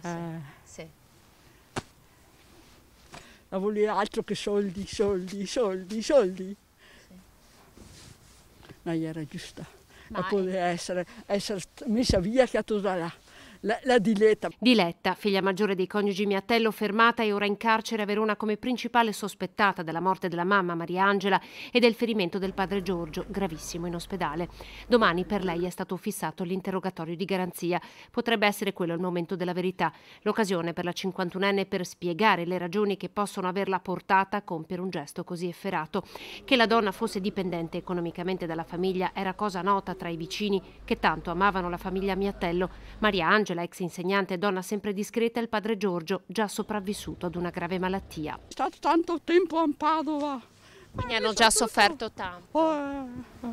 sì. Eh. sì. Non altro che soldi, soldi, soldi, soldi. Sì. No, era giusta. Ma, Ma può essere, essere messa via che ha tutta là la, la Diletta. Diletta, figlia maggiore dei coniugi Miattello, fermata e ora in carcere a Verona come principale sospettata della morte della mamma Maria Angela e del ferimento del padre Giorgio, gravissimo in ospedale. Domani per lei è stato fissato l'interrogatorio di garanzia. Potrebbe essere quello il momento della verità, l'occasione per la 51enne per spiegare le ragioni che possono averla portata a compiere un gesto così efferato. Che la donna fosse dipendente economicamente dalla famiglia era cosa nota tra i vicini che tanto amavano la famiglia Miattello. Maria Angela Angela, ex insegnante donna sempre discreta, e il padre Giorgio, già sopravvissuto ad una grave malattia. È stato tanto tempo a Padova. Quindi hanno già sofferto tanto. Oh, eh, eh.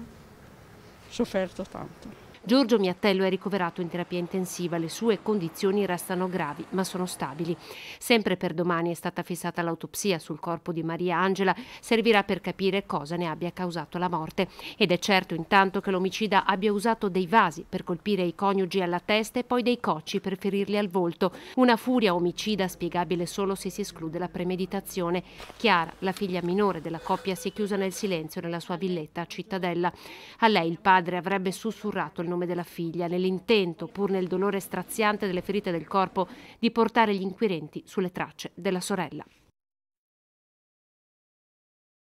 Sofferto tanto. Giorgio Miattello è ricoverato in terapia intensiva, le sue condizioni restano gravi ma sono stabili. Sempre per domani è stata fissata l'autopsia sul corpo di Maria Angela, servirà per capire cosa ne abbia causato la morte ed è certo intanto che l'omicida abbia usato dei vasi per colpire i coniugi alla testa e poi dei cocci per ferirli al volto, una furia omicida spiegabile solo se si esclude la premeditazione. Chiara, la figlia minore della coppia, si è chiusa nel silenzio nella sua villetta a Cittadella. A lei il padre avrebbe sussurrato il nome nome della figlia, nell'intento, pur nel dolore straziante delle ferite del corpo, di portare gli inquirenti sulle tracce della sorella.